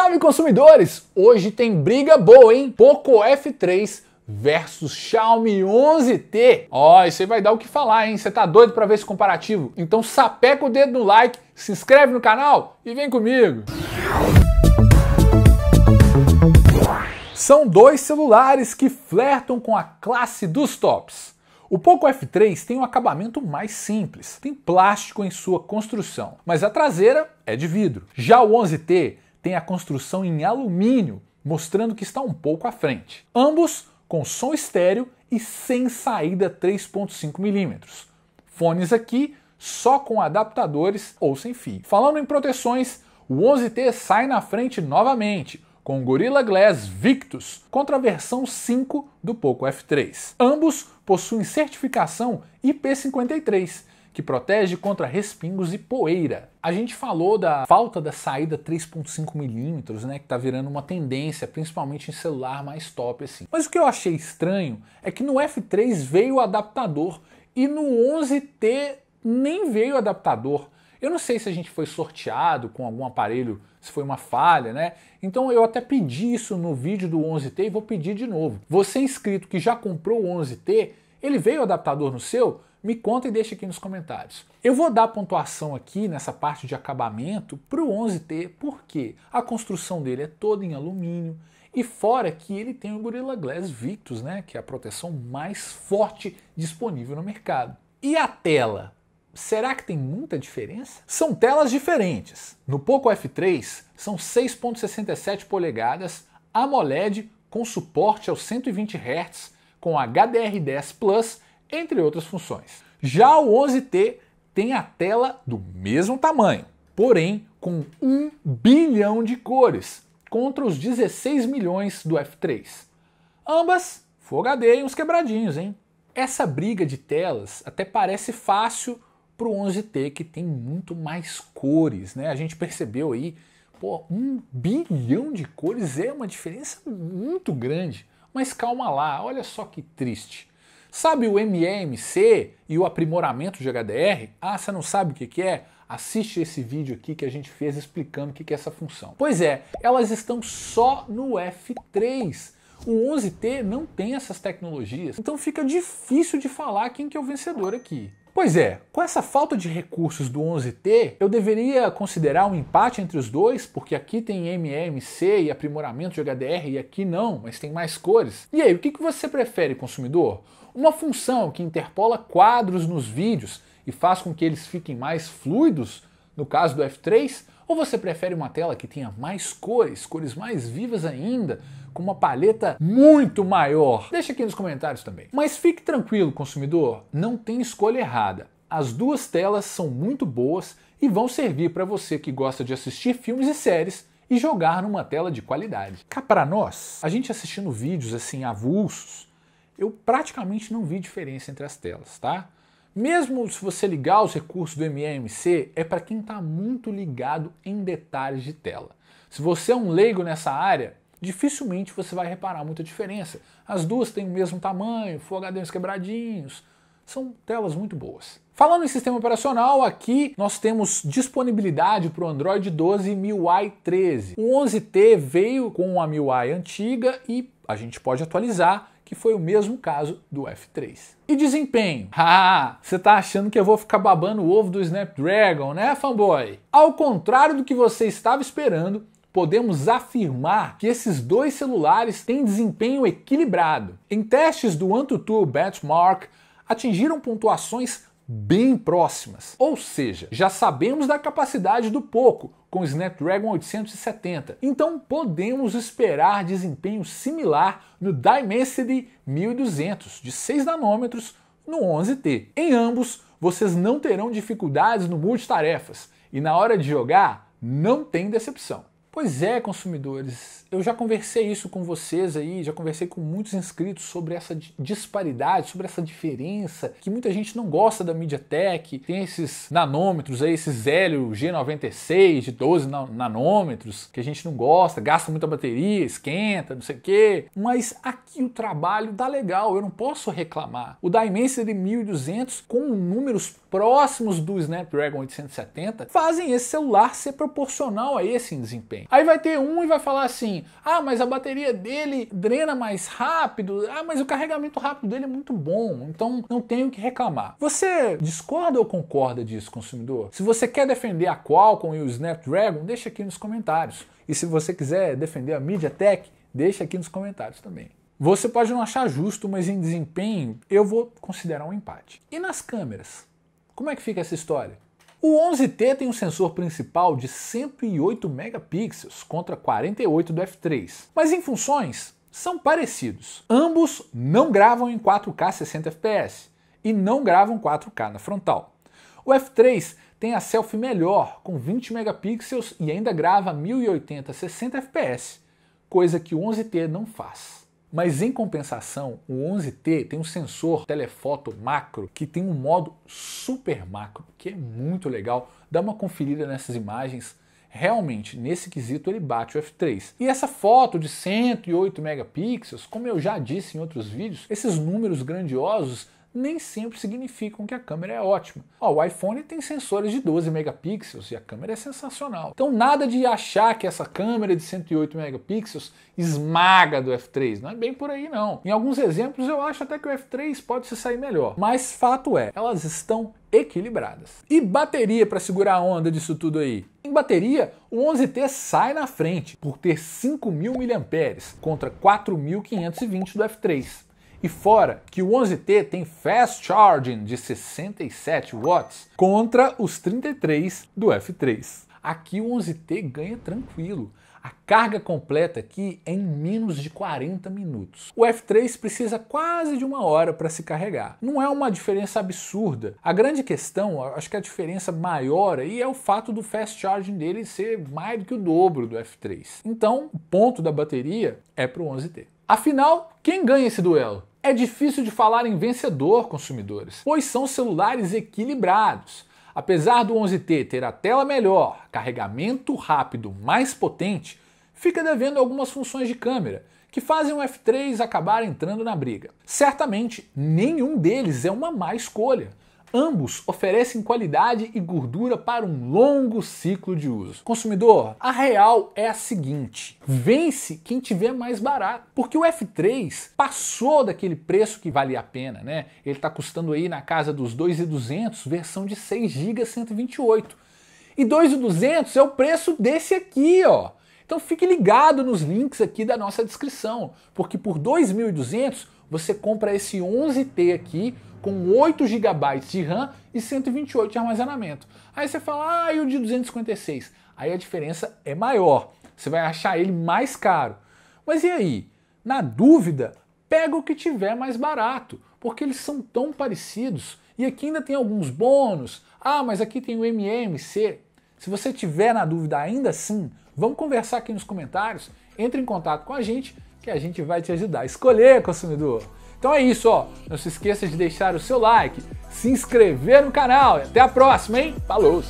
Salve consumidores! Hoje tem briga boa, hein? Poco F3 versus Xiaomi 11T. Ó, oh, isso aí vai dar o que falar, hein? Você tá doido para ver esse comparativo? Então sapeca o dedo no like, se inscreve no canal e vem comigo. São dois celulares que flertam com a classe dos tops. O Poco F3 tem um acabamento mais simples, tem plástico em sua construção, mas a traseira é de vidro. Já o 11T tem a construção em alumínio, mostrando que está um pouco à frente. Ambos com som estéreo e sem saída 3.5 mm. Fones aqui só com adaptadores ou sem fio. Falando em proteções, o 11T sai na frente novamente com o Gorilla Glass Victus contra a versão 5 do Poco F3. Ambos possuem certificação IP53, que protege contra respingos e poeira. A gente falou da falta da saída 3.5 milímetros, né, que tá virando uma tendência, principalmente em celular mais top assim. Mas o que eu achei estranho é que no F3 veio o adaptador e no 11T nem veio o adaptador. Eu não sei se a gente foi sorteado com algum aparelho, se foi uma falha, né? Então eu até pedi isso no vídeo do 11T e vou pedir de novo. Você inscrito que já comprou o 11T, ele veio o adaptador no seu? Me conta e deixa aqui nos comentários. Eu vou dar pontuação aqui nessa parte de acabamento para o 11T porque a construção dele é toda em alumínio e fora que ele tem o Gorilla Glass Victus, né, que é a proteção mais forte disponível no mercado. E a tela? Será que tem muita diferença? São telas diferentes. No Poco F3 são 6.67 polegadas AMOLED com suporte aos 120 Hz com HDR10 Plus entre outras funções. Já o 11T tem a tela do mesmo tamanho, porém com 1 bilhão de cores, contra os 16 milhões do F3. Ambas Full HD e uns quebradinhos, hein? Essa briga de telas até parece fácil para o 11T, que tem muito mais cores, né? A gente percebeu aí, pô, um bilhão de cores é uma diferença muito grande. Mas calma lá, olha só que triste. Sabe o MEMC e o aprimoramento de HDR? Ah, você não sabe o que, é? Assiste esse vídeo aqui que a gente fez explicando o que, que é essa função. Pois é, elas estão só no F3. O 11T não tem essas tecnologias, então fica difícil de falar quem que é o vencedor aqui. Pois é, com essa falta de recursos do 11T, eu deveria considerar um empate entre os dois, porque aqui tem MMC e aprimoramento de HDR e aqui não, mas tem mais cores. E aí, o que você prefere, consumidor? Uma função que interpola quadros nos vídeos e faz com que eles fiquem mais fluidos, no caso do F3, ou você prefere uma tela que tenha mais cores, cores mais vivas ainda, com uma paleta muito maior? Deixa aqui nos comentários também. Mas fique tranquilo, consumidor, não tem escolha errada. As duas telas são muito boas e vão servir para você que gosta de assistir filmes e séries e jogar numa tela de qualidade. Cá para nós, a gente assistindo vídeos assim avulsos, eu praticamente não vi diferença entre as telas, tá? Mesmo se você ligar os recursos do MMC, é para quem está muito ligado em detalhes de tela. Se você é um leigo nessa área, dificilmente você vai reparar muita diferença. As duas têm o mesmo tamanho, Full quebradinhos, são telas muito boas. Falando em sistema operacional, aqui nós temos disponibilidade para o Android 12 e MIUI 13. O 11T veio com a MIUI antiga e a gente pode atualizar, que foi o mesmo caso do F3. E desempenho? Ah, você tá achando que eu vou ficar babando o ovo do Snapdragon, né, fanboy? Ao contrário do que você estava esperando, podemos afirmar que esses dois celulares têm desempenho equilibrado. Em testes do AnTuTu Benchmark, atingiram pontuações bem próximas. Ou seja, já sabemos da capacidade do Poco, com o Snapdragon 870. Então podemos esperar desempenho similar no Dimensity 1200 de 6 nanômetros no 11T. Em ambos, vocês não terão dificuldades no multitarefas e na hora de jogar, não tem decepção. Pois é, consumidores, eu já conversei isso com vocês aí, já conversei com muitos inscritos sobre essa disparidade, sobre essa diferença, que muita gente não gosta da MediaTek tem esses nanômetros aí, esses Helio G96 de 12 nanômetros, que a gente não gosta, gasta muita bateria, esquenta, não sei o quê, mas aqui o trabalho dá tá legal, eu não posso reclamar. O da Dimensity 1200 com números próximos do Snapdragon 870 fazem esse celular ser proporcional a esse desempenho. Aí vai ter um e vai falar assim: ah, mas a bateria dele drena mais rápido, ah, mas o carregamento rápido dele é muito bom, então não tenho que reclamar. Você discorda ou concorda disso, consumidor? Se você quer defender a Qualcomm e o Snapdragon, deixa aqui nos comentários. E se você quiser defender a MediaTek, deixa aqui nos comentários também. Você pode não achar justo, mas em desempenho eu vou considerar um empate. E nas câmeras? Como é que fica essa história? O 11T tem um sensor principal de 108 megapixels contra 48 do F3, mas em funções são parecidos. Ambos não gravam em 4K 60 fps e não gravam 4K na frontal. O F3 tem a selfie melhor, com 20 megapixels e ainda grava 1080 60 fps, coisa que o 11T não faz. Mas em compensação, o 11T tem um sensor telefoto macro que tem um modo super macro, que é muito legal. Dá uma conferida nessas imagens. Realmente, nesse quesito, ele bate o F3. E essa foto de 108 megapixels, como eu já disse em outros vídeos, esses números grandiosos nem sempre significam que a câmera é ótima. Ó, o iPhone tem sensores de 12 megapixels e a câmera é sensacional. Então nada de achar que essa câmera de 108 megapixels esmaga do F3, não é bem por aí não. Em alguns exemplos eu acho até que o F3 pode se sair melhor, mas fato é, elas estão equilibradas. E bateria para segurar a onda disso tudo aí? Em bateria, o 11T sai na frente por ter 5.000 mAh contra 4.520 do F3. E fora que o 11T tem fast charging de 67 watts contra os 33 do F3. Aqui o 11T ganha tranquilo. A carga completa aqui é em menos de 40 minutos. O F3 precisa quase de uma hora para se carregar. Não é uma diferença absurda. A grande questão, acho que a diferença maior aí é o fato do fast charging dele ser mais do que o dobro do F3. Então, o ponto da bateria é para o 11T. Afinal, quem ganha esse duelo? É difícil de falar em vencedor, consumidores, pois são celulares equilibrados. Apesar do 11T ter a tela melhor, carregamento rápido mais potente, fica devendo algumas funções de câmera, que fazem o F3 acabar entrando na briga. Certamente, nenhum deles é uma má escolha, Ambos oferecem qualidade e gordura para um longo ciclo de uso. Consumidor, a real é a seguinte: vence quem tiver mais barato, porque o F3 passou daquele preço que vale a pena, né? Ele está custando aí na casa dos 2,200, versão de 6 GB 128. E 2,200 é o preço desse aqui, ó. Então fique ligado nos links aqui da nossa descrição, porque por 2.200 você compra esse 11T aqui com 8 GB de RAM e 128 de armazenamento. Aí você fala, ah, e o de 256? Aí a diferença é maior, você vai achar ele mais caro. Mas e aí? Na dúvida, pega o que tiver mais barato, porque eles são tão parecidos. E aqui ainda tem alguns bônus. Ah, mas aqui tem o MMC. Se você tiver na dúvida ainda assim, vamos conversar aqui nos comentários, entre em contato com a gente que a gente vai te ajudar a escolher, consumidor. Então é isso, ó. Não se esqueça de deixar o seu like, se inscrever no canal e até a próxima, hein? Falou!